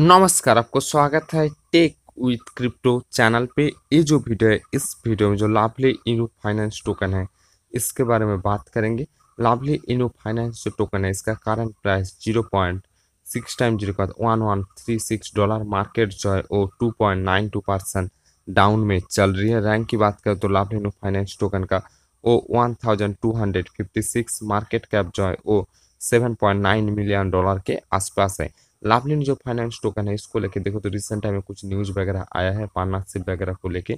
नमस्कार आपको स्वागत है टेक विथ क्रिप्टो चैनल पे ये जो वीडियो है इस वीडियो में जो लाभली इनो फाइनेंस टोकन है इसके बारे में बात करेंगे लाभली इनो फाइनेंस जो टोकन है इसका current price zero point six time zero का one one three six dollar market जो है वो two point nine two percent down में चल रही है रैंक की बात करें तो लाभली इनो फाइनेंस टोकन का वो one thousand two hundred fifty six market cap जो है वो seven point nine million dollar के आसपास है लाभलिन जो फाइनेंस टोकन है इसको लेके देखो तो रिसेंट टाइम में कुछ न्यूज़ वगैरह आया है पार्टनरशिप वगैरह को लेके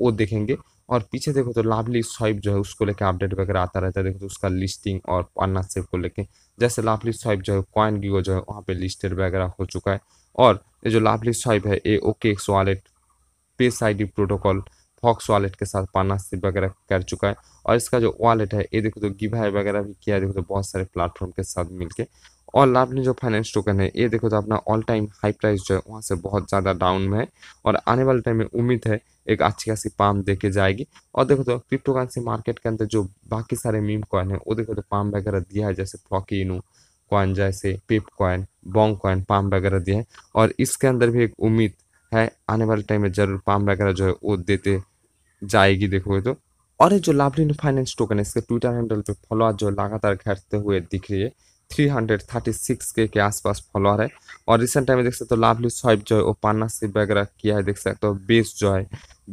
वो देखेंगे और पीछे देखो तो लाभली स्वाइप जो है उसको लेके अपडेट वगैरह आता रहता है देखो तो उसका लिस्टिंग और सिप को लेके जैसे लाभली स्वाइप जो है कॉइन गिगो जो है वहाँ पे लिस्टेड वगैरह हो चुका है और ये जो लाभली स्वाइप है a OKX wallet pace I protocol fox wallet के साथ पार्टनरशिप वगैरह कर चुका है और इसका जो वॉलेट है ये देखो तो गिभा वगैरह भी किया देखो तो बहुत सारे प्लेटफॉर्म के साथ मिलकर और आपने जो फाइनेंस टोकन है ये देखो तो अपना ऑल टाइम हाई प्राइस जो है वहाँ से बहुत ज़्यादा डाउन में है और आने वाले टाइम में उम्मीद है एक अच्छी खासी पाम देके जाएगी और देखो तो क्रिप्टो करेंसी मार्केट के अंदर जो बाकी सारे मीम कॉइन है वो देखो तो पाम वगैरह दिया है जैसे फ्लॉकिनू कॉइन जैसे पिप कॉइन बॉन्ग कॉइन पाम वगैरह दिया है और इसके अंदर भी एक उम्मीद है आने वाले टाइम में जरूर पाम वगैरह जो है वो देते जाएगी देखोगे तो और ये जो लाभलीन फाइनेंस टोकन है इसके ट्विटर हैंडल पे फॉलोअर जो लगातार घटते हुए दिख रही है थ्री हंड्रेड थर्टी सिक्स के के आसपास फॉलोअर है और रिसेंट टाइम में देख सकते हो लाभली स्वाइप जो है वो पार्टनरशिप वगैरह किया है देख सकते हो बेस जो है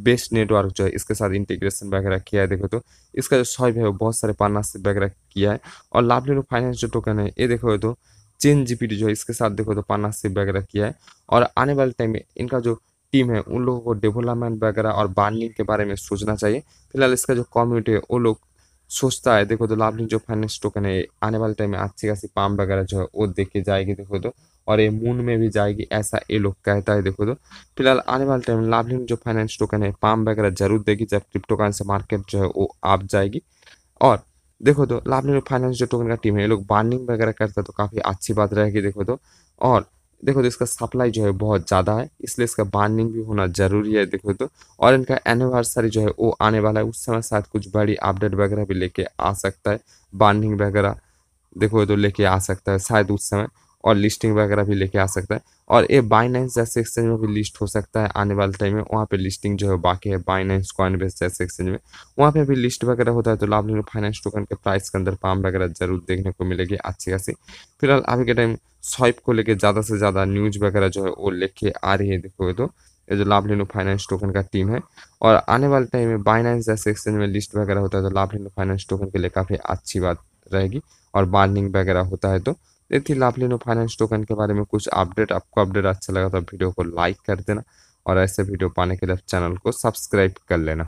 बेस्ट नेटवर्क जो है इसके साथ इंटीग्रेशन वगैरह किया है देखो तो इसका जो स्वाइप है वो बहुत सारे पार्टनरशिप वगैरह किया है और लाभली फाइनेंस जो टोकन है ये देखो तो चेन जी जो है इसके साथ देखो तो पार्टनरशिप वगैरह किया है और आने वाले टाइम में इनका जो टीम है उन लोगों को डेवलपमेंट वगैरह और बार्निंग के बारे में सोचना चाहिए फिलहाल इसका जो कम्युनिटी है वो लोग सोचता है देखो तो लाभलिंग जो फाइनेंस टोकन है आने वाले टाइम में अच्छी खासी पाम वगैरह जो है वो देख के जाएगी देखो तो और ये मून में भी जाएगी ऐसा ये लोग कहता है देखो तो फिलहाल आने वाले टाइम में लाभली जो फाइनेंस टोकन है पाम वगैरह जरूर देगी जब क्रिप्टो करेंसी मार्केट जो है वो आप जाएगी और देखो तो लाभली फाइनेंस जो टोकन का टीम है ये लोग बार्निंग वगैरह करता तो काफ़ी अच्छी बात रहेगी देखो तो और देखो तो इसका सप्लाई जो है बहुत ज़्यादा है इसलिए इसका बाइंडिंग भी होना ज़रूरी है देखो तो और इनका एनिवर्सरी जो है वो आने वाला है उस समय शायद कुछ बड़ी अपडेट वगैरह भी लेके आ सकता है बाइंडिंग वगैरह देखो तो लेके आ सकता है शायद उस समय और लिस्टिंग वगैरह भी लेके आ सकता है और ये बाइनेंस जैसे एक्सचेंज में भी लिस्ट हो सकता है आने वाले टाइम में वहाँ पे लिस्टिंग जो है बाकी है बाइनेंस कॉइन बेस जैसे एक्सचेंज में वहाँ पे भी लिस्ट वगैरह होता है तो लाभलीन फाइनेंस टोकन के प्राइस के अंदर पाम वगैरह जरूर देखने को मिलेगी अच्छी खासी फिलहाल अभी के टाइम स्वाइप को लेकर ज़्यादा से ज़्यादा न्यूज़ वगैरह जो है वो लेके आ रही है देखोगे तो ये जो लाभलीनो फाइनेंस टोकन का टीम है और आने वाले टाइम में बाइनेंस जैसे एक्सचेंज में लिस्ट वगैरह होता है तो लाभलीनो फाइनेंस टोकन के लिए काफ़ी अच्छी बात रहेगी और बार्निंग वगैरह होता है तो ये थी लाभलिनो फाइनेंस टोकन के बारे में कुछ अपडेट आपको अपडेट अच्छा लगा तो वीडियो को लाइक कर देना और ऐसे वीडियो पाने के लिए चैनल को सब्सक्राइब कर लेना